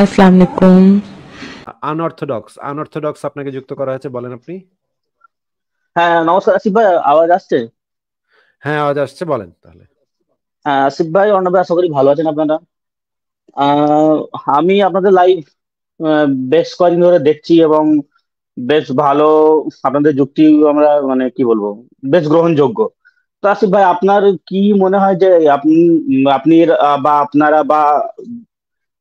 আসসালামু আলাইকুম unorthodox unorthodox আপনাকে যুক্ত করা হয়েছে বলেন আপনি হ্যাঁ নমস্কার আসিফ ভাই আওয়াজ আসছে হ্যাঁ আওয়াজ আসছে বলেন তাহলে হ্যাঁ আসিফ ভাই আশা করি ভালো আছেন আপনারা আমি আপনাদের লাইভ বেশ কয়েকদিন ধরে দেখছি এবং বেশ ভালো আপনাদের যুক্তি আমরা মানে কি বলবো বেশ গ্রহণযোগ্য তো আসিফ ভাই আপনার কি মনে হয় যে আপনি আপনি বা আপনারা বা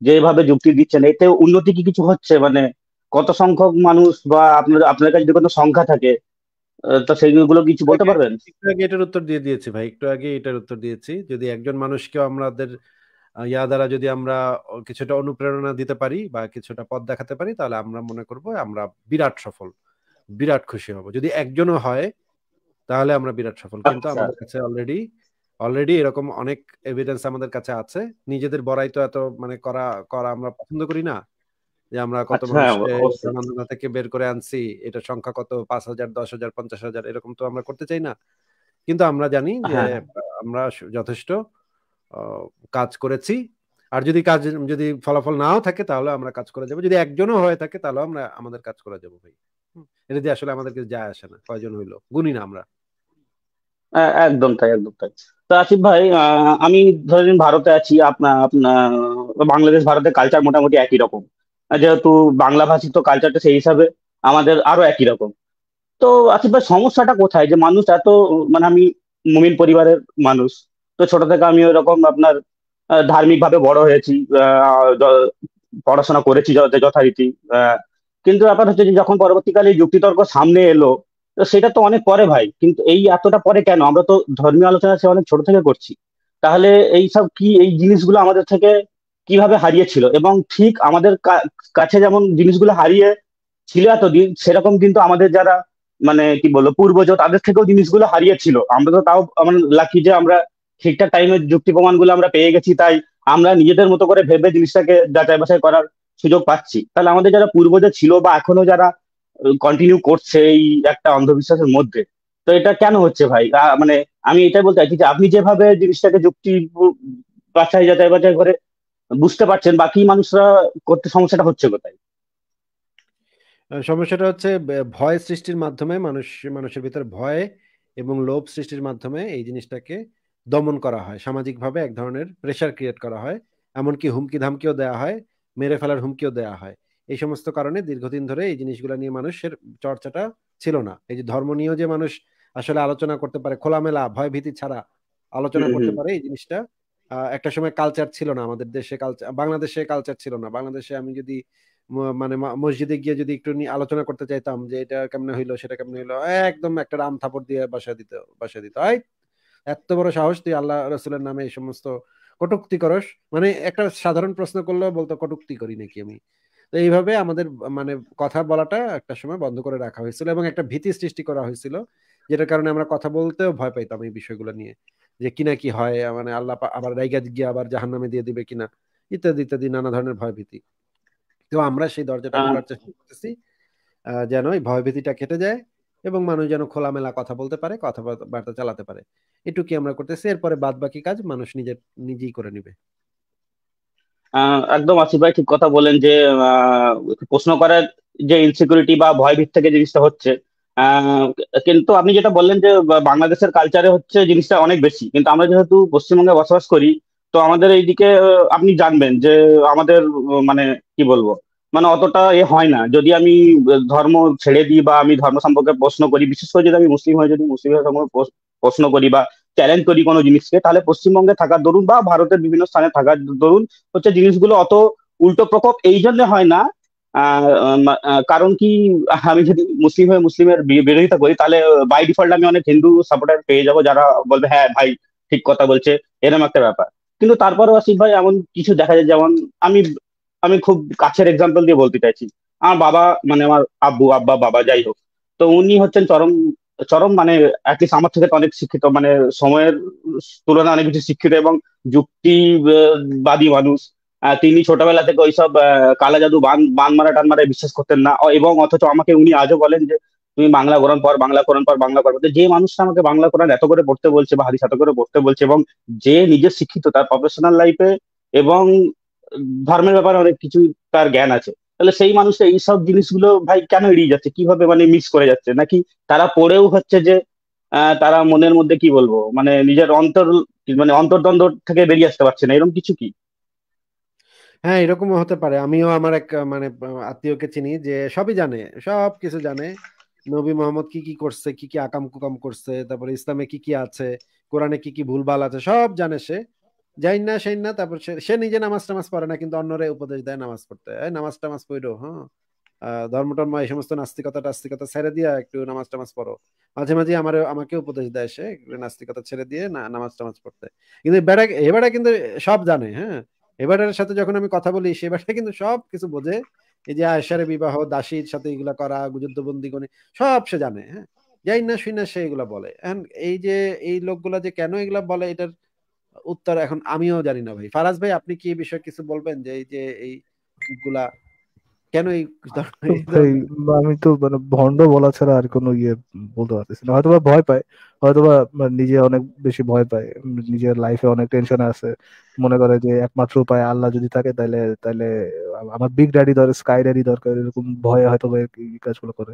যেভাবে যুক্তি দিচ্ছেন এতে উন্নতি কি কিছু হচ্ছে মানে কত সংখ্যক মানুষ বা আপনার আপনার কাছে যদি কোনো সংখ্যা থাকে তো সেইগুলো কিছু বলতে পারবেন একটু আগে এটার উত্তর দিয়ে দিয়েছি ভাই একটু আগে এটার উত্তর দিয়েছি যদি একজন মানুষকেও আমাদের ইয়া দ্বারা যদি আমরা কিছুটা অনুপ্রেরণা দিতে পারি বা কিছুটা পথ দেখাতে পারি তাহলে আমরা মনে করব আমরা বিরাট সফল বিরাট খুশি হব যদি একজনও হয় তাহলে আমরা বিরাট সফল কিন্তু আচ্ছা। আমাদের কাছে অলরেডি অলরেডি এরকম অনেক এভিডেন্স আমাদের কাছে আছে নিজেদের বড়াই তো এত মানে করা করা আমরা পছন্দ করি না যে আমরা কত আচ্ছা, হ্যাঁ, মানুষকে থেকে বের করে আনছি এটা সংখ্যা কত পাঁচ হাজার দশ হাজার পঞ্চাশ হাজার এরকম তো আমরা করতে চাই না কিন্তু আমরা জানি যে হ্যাঁ। আমরা যথেষ্ট কাজ করেছি আর যদি কাজ যদি ফলাফল নাও থাকে তাহলে আমরা কাজ করে যাবো যদি একজনও হয়ে থাকে তাহলে আমরা আমাদের কাজ করে যাবো ভাই এটা দিয়ে আসলে আমাদেরকে যায় আসে না কয়জন হইলো গুনি না আমরা একদম তাই একদম তাই তো আসিফ ভাই আমি ধরেন ভারতে আছি আপনার আপনার বাংলাদেশ ভারতের কালচার মোটামুটি একই রকম যেহেতু বাংলা ভাষী তো কালচারটা সেই হিসাবে আমাদের আরো একই রকম তো আসিফ ভাই সমস্যাটা কোথায় যে মানুষ এত মানে আমি মুমিন পরিবারের মানুষ তো ছোট থেকে আমি ওইরকম আপনার ধার্মিকভাবে বড় হয়েছি পড়াশোনা করেছি যথারীতি কিন্তু ব্যাপার হচ্ছে যে যখন পরবর্তীকালে যুক্তিতর্ক সামনে এলো তো সেটা তো অনেক পরে ভাই কিন্তু এই এতটা পরে কেন আমরা তো ধর্মীয় আলোচনা সে অনেক ছোট থেকে করছি তাহলে এই সব কি এই জিনিসগুলো আমাদের থেকে কিভাবে হারিয়েছিল এবং ঠিক আমাদের কাছে যেমন জিনিসগুলো হারিয়ে ছিল এতদিন সেরকম কিন্তু আমাদের যারা মানে কি বলবো পূর্বজ তাদের থেকেও জিনিসগুলো হারিয়েছিল আমরা তো তাও মানে লাকি যে আমরা ঠিকঠাক টাইমে যুক্তি প্রমাণগুলো আমরা পেয়ে গেছি তাই আমরা নিজেদের মতো করে ভেবে জিনিসটাকে যাচাই বাছাই করার সুযোগ পাচ্ছি তাহলে আমাদের যারা পূর্বজ ছিল বা এখনো যারা কন্টিনিউ করছে এই একটা অন্ধবিশ্বাসের মধ্যে তো এটা কেন হচ্ছে ভাই মানে আমি এটাই বলতে চাইছি যে আপনি যেভাবে জিনিসটাকে যুক্তি বাছাই যাচাই বাছাই করে বুঝতে পারছেন বাকি মানুষরা করতে সমস্যাটা হচ্ছে কোথায় সমস্যাটা হচ্ছে ভয় সৃষ্টির মাধ্যমে মানুষ মানুষের ভিতরে ভয় এবং লোভ সৃষ্টির মাধ্যমে এই জিনিসটাকে দমন করা হয় সামাজিকভাবে এক ধরনের প্রেশার ক্রিয়েট করা হয় এমনকি হুমকি ধামকিও দেওয়া হয় মেরে ফেলার হুমকিও দেওয়া হয় এই সমস্ত কারণে দীর্ঘদিন ধরে এই জিনিসগুলো নিয়ে মানুষের চর্চাটা ছিল না এই যে ধর্ম নিয়েও যে মানুষ আসলে আলোচনা করতে পারে খোলামেলা ভয় ভীতি ছাড়া আলোচনা করতে পারে এই জিনিসটা একটা সময় কালচার ছিল না আমাদের দেশে কালচার বাংলাদেশে কালচার ছিল না বাংলাদেশে আমি যদি মানে মসজিদে গিয়ে যদি একটু আলোচনা করতে চাইতাম যে এটা কেমন হইলো সেটা কেমন হইলো একদম একটা রাম থাপড় দিয়ে বাসা দিত বাসা দিত আই এত বড় সাহস তুই আল্লাহ রসুলের নামে এই সমস্ত কটুক্তি করস মানে একটা সাধারণ প্রশ্ন করলেও বলতো কটুক্তি করি নাকি আমি তো এইভাবে আমাদের মানে কথা বলাটা একটা সময় বন্ধ করে রাখা হয়েছিল এবং একটা ভীতি সৃষ্টি করা হয়েছিল যেটার কারণে আমরা কথা বলতেও ভয় পাইতাম এই বিষয়গুলো নিয়ে যে কিনা কি হয় মানে আল্লাহ আবার রাইগা গিয়ে আবার জাহান নামে দিয়ে দিবে কিনা ইত্যাদি ইত্যাদি নানা ধরনের ভয় ভীতি তো আমরা সেই দরজাটা খোলার আচ্ছা। চেষ্টা করতেছি যেন এই ভয় ভীতিটা কেটে যায় এবং মানুষ যেন খোলামেলা কথা বলতে পারে কথাবার্তা চালাতে পারে এটুকুই আমরা করতেছি এরপরে বাদ বাকি কাজ মানুষ নিজের নিজেই করে নিবে একদম আসিফ ভাই ঠিক কথা বলেন যে প্রশ্ন করার যে ইনসিকিউরিটি বা ভয়ভীত থেকে জিনিসটা হচ্ছে কিন্তু আপনি যেটা বললেন যে বাংলাদেশের কালচারে হচ্ছে জিনিসটা অনেক বেশি কিন্তু আমরা যেহেতু পশ্চিমবঙ্গে বসবাস করি তো আমাদের এইদিকে আপনি জানবেন যে আমাদের মানে কি বলবো মানে অতটা এ হয় না যদি আমি ধর্ম ছেড়ে দিই বা আমি ধর্ম সম্পর্কে প্রশ্ন করি বিশেষ করে যদি আমি মুসলিম হয়ে যদি মুসলিম সম্পর্কে প্রশ্ন করি বা ট্যালেন্ট করি কোনো জিনিসকে তাহলে পশ্চিমবঙ্গে থাকার দরুন বা ভারতের বিভিন্ন স্থানে থাকার দরুন হচ্ছে জিনিসগুলো অত উল্টো প্রকোপ এই জন্য হয় না কারণ কি আমি যদি মুসলিম হয়ে মুসলিমের বিরোধিতা করি তাহলে বাই ডিফল্ট আমি অনেক হিন্দু সাপোর্টার পেয়ে যাব যারা বলবে হ্যাঁ ভাই ঠিক কথা বলছে এরম একটা ব্যাপার কিন্তু তারপরেও আসিফ ভাই এমন কিছু দেখা যায় যেমন আমি আমি খুব কাছের এক্সাম্পল দিয়ে বলতে চাইছি আমার বাবা মানে আমার আব্বু আব্বা বাবা যাই হোক তো উনি হচ্ছেন চরম চরম মানে অ্যাটলিস্ট আমার থেকে অনেক শিক্ষিত মানে সময়ের তুলনায় অনেক কিছু শিক্ষিত এবং যুক্তিবাদী মানুষ তিনি ছোটবেলা থেকে ওইসব কালা জাদু বান বান মারা টান মারা বিশ্বাস করতেন না এবং অথচ আমাকে উনি আজও বলেন যে তুমি বাংলা কোরআন পর বাংলা কোরআন পর বাংলা কোরআন যে মানুষটা আমাকে বাংলা কোরআন এত করে পড়তে বলছে বা হাদিস এত করে পড়তে বলছে এবং যে নিজে শিক্ষিত তার প্রফেশনাল লাইফে এবং ধর্মের ব্যাপারে অনেক কিছু তার জ্ঞান আছে তাহলে সেই মানুষটা এইসব জিনিসগুলো ভাই কেন এড়িয়ে যাচ্ছে কিভাবে মানে মিস করে যাচ্ছে নাকি তারা পড়েও হচ্ছে যে তারা মনের মধ্যে কি বলবো মানে নিজের অন্তর মানে অন্তর্দ্বন্দ্ব থেকে বেরিয়ে আসতে পারছে না এরকম কিছু কি হ্যাঁ এরকম হতে পারে আমিও আমার এক মানে আত্মীয়কে চিনি যে সবই জানে সব কিছু জানে নবী মোহাম্মদ কি কি করছে কি কি আকাম কুকাম করছে তারপরে ইসলামে কি কি আছে কোরআনে কি কি ভুলভাল আছে সব জানে সে যাই না সেই না তারপর সে নিজে নামাজ টামাজ পড়ে না কিন্তু অন্যরে উপদেশ দেয় নামাজ পড়তে নামাজ টামাজ পড়ো হ্যাঁ ধর্ম টর্ম এই সমস্ত নাস্তিকতা টাস্তিকতা ছেড়ে দিয়া একটু নামাজ টামাজ পড়ো মাঝে মাঝে আমার আমাকে উপদেশ দেয় সে নাস্তিকতা ছেড়ে দিয়ে নামাজ টামাজ পড়তে কিন্তু বেড়া এবারে কিন্তু সব জানে হ্যাঁ এবারের সাথে যখন আমি কথা বলি সে বেটা কিন্তু সব কিছু বোঝে এই যে আয়সারে বিবাহ দাসীর সাথে এগুলা করা যুদ্ধবন্দি গণে সব সে জানে হ্যাঁ যাই না শুই না সে এগুলা বলে এই যে এই লোকগুলা যে কেন এগুলা বলে এটার উত্তর এখন আমিও জানি না ভাই ফারাজ ভাই আপনি কি বিষয়ে কিছু বলবেন যে এই যে এই গুলা কেন এই আমি তো মানে ভন্ড বলা ছাড়া আর কোনো ইয়ে বলতে পারতেছি না হয়তো ভয় পায় হয়তো বা মানে নিজে অনেক বেশি ভয় পায় নিজের লাইফে অনেক টেনশন আছে মনে করে যে একমাত্র উপায় আল্লাহ যদি থাকে তাহলে তাহলে আমার বিগ ড্যাডি দরকার স্কাই ড্যাডি দরকার এরকম ভয়ে হয়তো এই কাজগুলো করে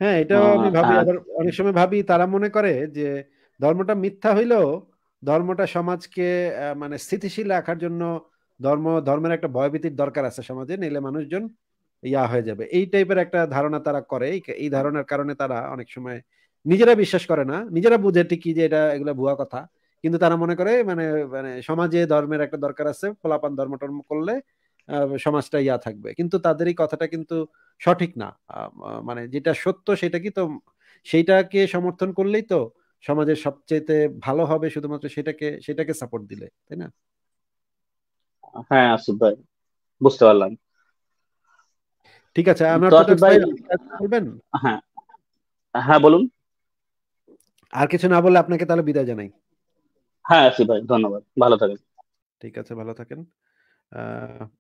হ্যাঁ এটাও হ্যাঁ, আমি ভাবি হ্যাঁ। আবার অনেক সময় ভাবি তারা মনে করে যে ধর্মটা মিথ্যা হইলেও ধর্মটা সমাজকে মানে স্থিতিশীল রাখার জন্য ধর্ম ধর্মের একটা ভয়ভীতির দরকার আছে সমাজে নিলে মানুষজন ইয়া হয়ে যাবে এই টাইপের একটা ধারণা তারা করে এই ধারণার কারণে তারা অনেক সময় নিজেরা বিশ্বাস করে না নিজেরা বুঝে ঠিকই যে এটা এগুলো ভুয়া কথা কিন্তু তারা মনে করে মানে মানে সমাজে ধর্মের একটা দরকার আছে ফলাপান ধর্ম টর্ম করলে সমাজটা ইয়া থাকবে কিন্তু তাদের এই কথাটা কিন্তু সঠিক না মানে যেটা সত্য সেটা কি তো সেইটাকে সমর্থন করলেই তো সমাজের সবচেয়ে ভালো হবে শুধুমাত্র সেটাকে সেটাকে সাপোর্ট দিলে তাই না হ্যাঁ আসিফ ভাই বুঝতে পারলাম ঠিক আছে আমরা বলবেন হ্যাঁ হ্যাঁ বলুন আর কিছু না বললে আপনাকে তাহলে বিদায় জানাই হ্যাঁ আসিফ ভাই ধন্যবাদ ভালো থাকেন ঠিক আছে ভালো থাকেন আহ